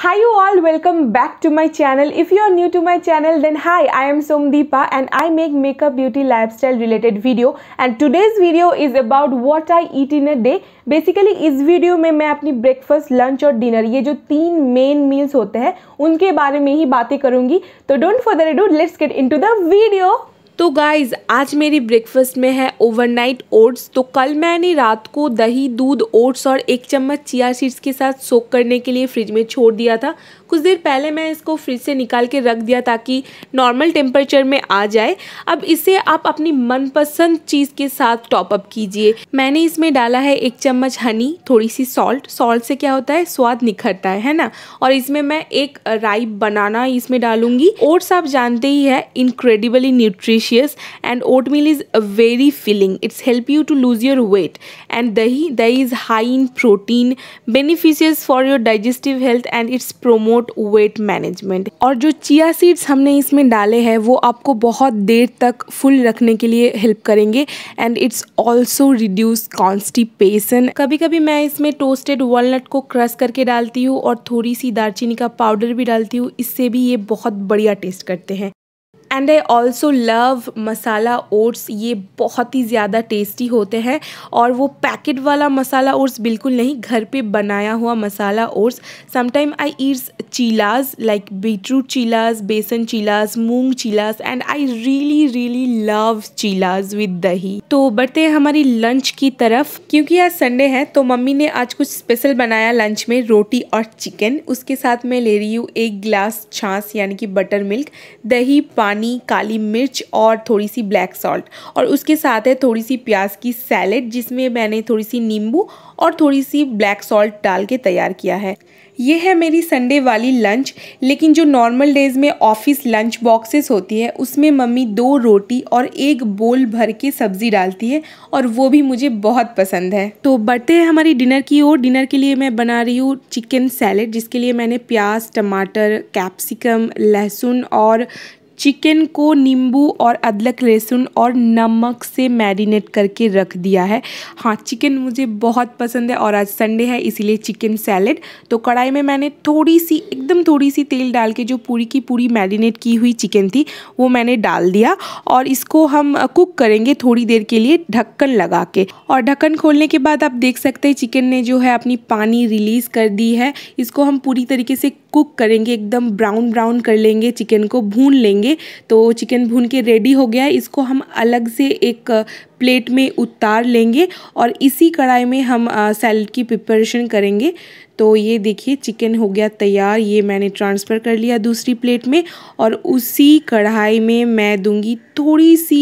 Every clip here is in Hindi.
Hi you all welcome back to my channel. If you are new to my channel then hi I am Somdeepa and I make makeup beauty lifestyle related video and today's video is about what I eat in a day. basically is video mein main apni breakfast lunch aur dinner ye jo teen main meals hote hain unke bare mein hi baatein karungi so don't further ado let's get into the video तो गाइज़ आज मेरी ब्रेकफास्ट में है ओवरनाइट ओट्स तो कल मैंने रात को दही दूध ओट्स और एक चम्मच चिया सीड्स के साथ सोक करने के लिए फ्रिज में छोड़ दिया था कुछ देर पहले मैं इसको फ्रिज से निकाल के रख दिया ताकि नॉर्मल टेम्परेचर में आ जाए अब इसे आप अपनी मनपसंद चीज़ के साथ टॉपअप कीजिए मैंने इसमें डाला है एक चम्मच हनी थोड़ी सी सॉल्ट सॉल्ट से क्या होता है स्वाद निखरता है है ना और इसमें मैं एक राइप बनाना इसमें डालूंगी ओट्स आप जानते ही है incredibly nutritious and oatmeal is very filling it's help you to lose your weight and dahi dahi is high in protein beneficious for your digestive health and it's promote promote weight management और जो चिया सीड्स हमने इसमें डाले हैं वो आपको बहुत देर तक फुल रखने के लिए हेल्प करेंगे and it's also reduce constipation कभी कभी मैं इसमें टोस्टेड वॉलनट को क्रश करके डालती हूँ और थोड़ी सी दालचीनी का पाउडर भी डालती हूँ इससे भी ये बहुत बढ़िया टेस्ट करते हैं and I also love masala oats ये बहुत ही ज़्यादा टेस्टी होते हैं और वो पैकेट वाला मसाला ओट्स बिल्कुल नहीं घर पे बनाया हुआ masala oats sometime I eats cheelas like beetroot cheelas besan cheelas moong cheelas and I really really love cheelas with dahi तो बढ़ते हैं हमारी लंच की तरफ क्योंकि आज संडे है तो मम्मी ने आज कुछ स्पेशल बनाया लंच में रोटी और चिकन उसके साथ मैं ले रही हूँ एक ग्लास छाछ यानी कि बटर मिल्क दही पानी पानी काली मिर्च और थोड़ी सी ब्लैक सॉल्ट और उसके साथ है थोड़ी सी प्याज की सैलेड जिसमें मैंने थोड़ी सी नींबू और थोड़ी सी ब्लैक सॉल्ट डाल के तैयार किया है ये है मेरी संडे वाली लंच लेकिन जो नॉर्मल डेज़ में ऑफिस लंच बॉक्सेस होती है उसमें मम्मी दो रोटी और एक बोल भर के सब्ज़ी डालती है और वो भी मुझे बहुत पसंद है तो बढ़ते हैं हमारी डिनर की ओर डिनर के लिए मैं बना रही हूँ चिकन सैलेड जिसके लिए मैंने प्याज टमाटर कैप्सिकम लहसुन और चिकन को नींबू और अदरक लहसुन और नमक से मैरिनेट करके रख दिया है हाँ चिकन मुझे बहुत पसंद है और आज संडे है इसीलिए चिकन सैलेड तो कढ़ाई में मैंने थोड़ी सी एकदम थोड़ी सी तेल डाल के जो पूरी की पूरी मैरिनेट की हुई चिकन थी वो मैंने डाल दिया और इसको हम कुक करेंगे थोड़ी देर के लिए ढक्कन लगा के और ढक्कन खोलने के बाद आप देख सकते हैं चिकन ने जो है अपनी पानी रिलीज़ कर दी है इसको हम पूरी तरीके से कुक करेंगे एकदम ब्राउन ब्राउन कर लेंगे चिकन को भून लेंगे तो चिकन भून के रेडी हो गया है इसको हम अलग से एक प्लेट में उतार लेंगे और इसी कढ़ाई में हम सैलड की प्रिपरेशन करेंगे तो ये देखिए चिकन हो गया तैयार ये मैंने ट्रांसफ़र कर लिया दूसरी प्लेट में और उसी कढ़ाई में मैं दूंगी थोड़ी सी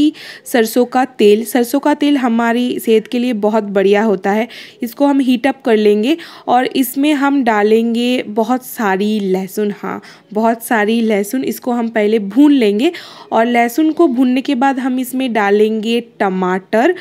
सरसों का तेल सरसों का तेल हमारी सेहत के लिए बहुत बढ़िया होता है इसको हम हीट अप कर लेंगे और इसमें हम डालेंगे बहुत सारी लहसुन हाँ बहुत सारी लहसुन इसको हम पहले भून लेंगे और लहसुन को भूनने के बाद हम इसमें डालेंगे टमाटर टमाटर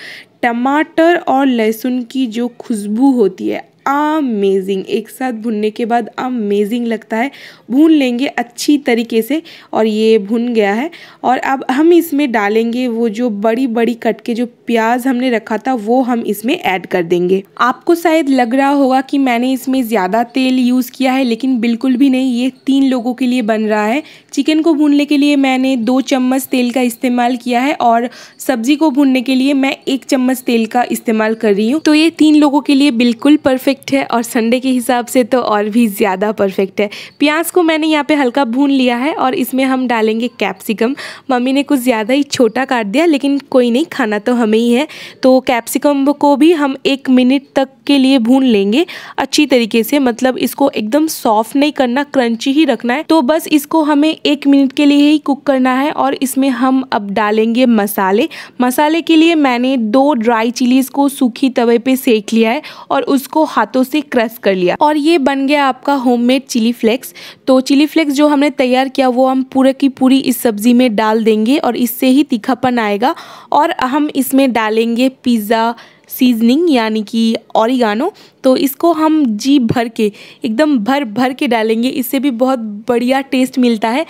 टमाटर और लहसुन की जो खुशबू होती है अमेजिंग एक साथ भुनने के बाद अमेजिंग लगता है भून लेंगे अच्छी तरीके से और ये भुन गया है और अब हम इसमें डालेंगे वो जो बड़ी बड़ी कट के जो प्याज हमने रखा था वो हम इसमें ऐड कर देंगे आपको शायद लग रहा होगा कि मैंने इसमें ज़्यादा तेल यूज़ किया है लेकिन बिल्कुल भी नहीं ये तीन लोगों के लिए बन रहा है चिकन को भूनने के लिए मैंने दो चम्मच तेल का इस्तेमाल किया है और सब्जी को भूनने के लिए मैं एक चम्मच तेल का इस्तेमाल कर रही हूँ तो ये तीन लोगों के लिए बिल्कुल परफेक्ट परफेक्ट है और संडे के हिसाब से तो और भी ज़्यादा परफेक्ट है प्याज को मैंने यहाँ पे हल्का भून लिया है और इसमें हम डालेंगे कैप्सिकम मम्मी ने कुछ ज़्यादा ही छोटा काट दिया लेकिन कोई नहीं खाना तो हमें ही है तो कैप्सिकम को भी हम एक मिनट तक के लिए भून लेंगे अच्छी तरीके से मतलब इसको एकदम सॉफ्ट नहीं करना क्रंची ही रखना है तो बस इसको हमें एक मिनट के लिए ही कुक करना है और इसमें हम अब डालेंगे मसाले मसाले के लिए मैंने दो ड्राई चिलीज़ को सूखी तवे पे सेक लिया है और उसको हाथ हाथों से क्रश कर लिया और ये बन गया आपका होममेड चिली फ्लेक्स तो चिली फ्लेक्स जो हमने तैयार किया वो हम पूरे की पूरी इस सब्ज़ी में डाल देंगे और इससे ही तीखापन आएगा और हम इसमें डालेंगे पिज़्ज़ा सीजनिंग यानी कि औरिगानो तो इसको हम जी भर के एकदम भर भर के डालेंगे इससे भी बहुत बढ़िया टेस्ट मिलता है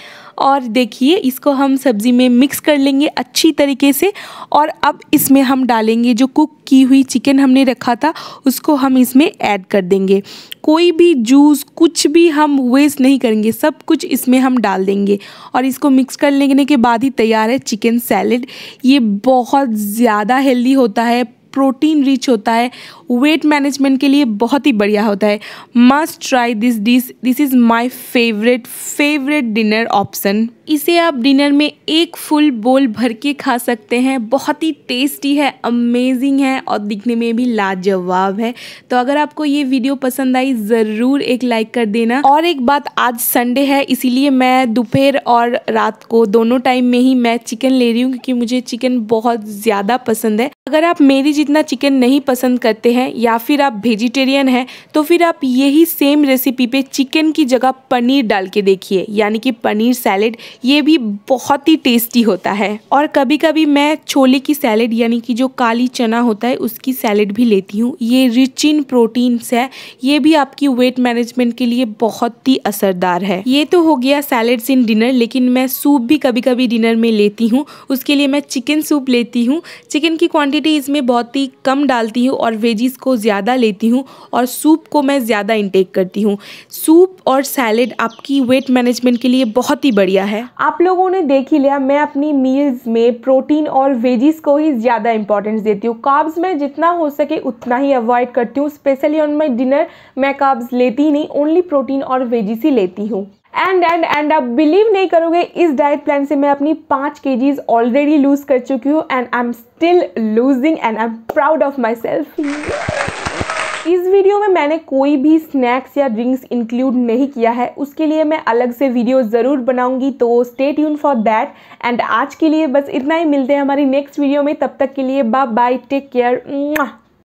और देखिए इसको हम सब्ज़ी में मिक्स कर लेंगे अच्छी तरीके से और अब इसमें हम डालेंगे जो कुक की हुई चिकन हमने रखा था उसको हम इसमें ऐड कर देंगे कोई भी जूस कुछ भी हम वेस्ट नहीं करेंगे सब कुछ इसमें हम डाल देंगे और इसको मिक्स कर लेने के बाद ही तैयार है चिकन सैलड ये बहुत ज़्यादा हेल्दी होता है प्रोटीन रिच होता है वेट मैनेजमेंट के लिए बहुत ही बढ़िया होता है must try this dish this is my favourite favourite dinner option इसे आप डिनर में एक फुल बोल भर के खा सकते हैं बहुत ही टेस्टी है अमेजिंग है और दिखने में भी लाजवाब है तो अगर आपको ये वीडियो पसंद आई ज़रूर एक लाइक कर देना और एक बात आज संडे है इसीलिए मैं दोपहर और रात को दोनों टाइम में ही मैं चिकन ले रही हूँ क्योंकि मुझे चिकन बहुत ज़्यादा पसंद है अगर आप मेरी इतना चिकन नहीं पसंद करते हैं या फिर आप वेजिटेरियन हैं तो फिर आप यही सेम रेसिपी पे चिकन की जगह पनीर डाल के देखिए यानी कि पनीर सैलेड ये भी बहुत ही टेस्टी होता है और कभी कभी मैं छोले की सैलेड यानी कि जो काली चना होता है उसकी सैलेड भी लेती हूँ ये रिच इन प्रोटीन्स है ये भी आपकी वेट मैनेजमेंट के लिए बहुत ही असरदार है ये तो हो गया सैलेड्स इन डिनर लेकिन मैं सूप भी कभी कभी डिनर में लेती हूँ उसके लिए मैं चिकन सूप लेती हूँ चिकन की क्वान्टिटी इसमें बहुत पत्ती कम डालती हूँ और वेजीज़ को ज़्यादा लेती हूँ और सूप को मैं ज़्यादा इंटेक करती हूँ सूप और सैलेड आपकी वेट मैनेजमेंट के लिए बहुत ही बढ़िया है आप लोगों ने देख ही लिया मैं अपनी मील्स में प्रोटीन और वेजीज़ को ही ज़्यादा इंपॉर्टेंस देती हूँ काब्स में जितना हो सके उतना ही अवॉइड करती हूँ स्पेशली ऑन माई डिनर मैं काब्स लेती नहीं ओनली प्रोटीन और वेजीज ही लेती हूँ एंड एंड एंड आप बिलीव नहीं करोगे इस डाइट प्लान से मैं अपनी पाँच के जीज ऑलरेडी लूज कर चुकी हूँ and I am still losing and I am proud of myself इस वीडियो में मैंने कोई भी स्नैक्स या ड्रिंक्स इंक्लूड नहीं किया है उसके लिए मैं अलग से वीडियो ज़रूर बनाऊंगी तो stay tune for that and आज के लिए बस इतना ही मिलते हैं हमारी नेक्स्ट वीडियो में तब तक के लिए बाय बाय टेक केयर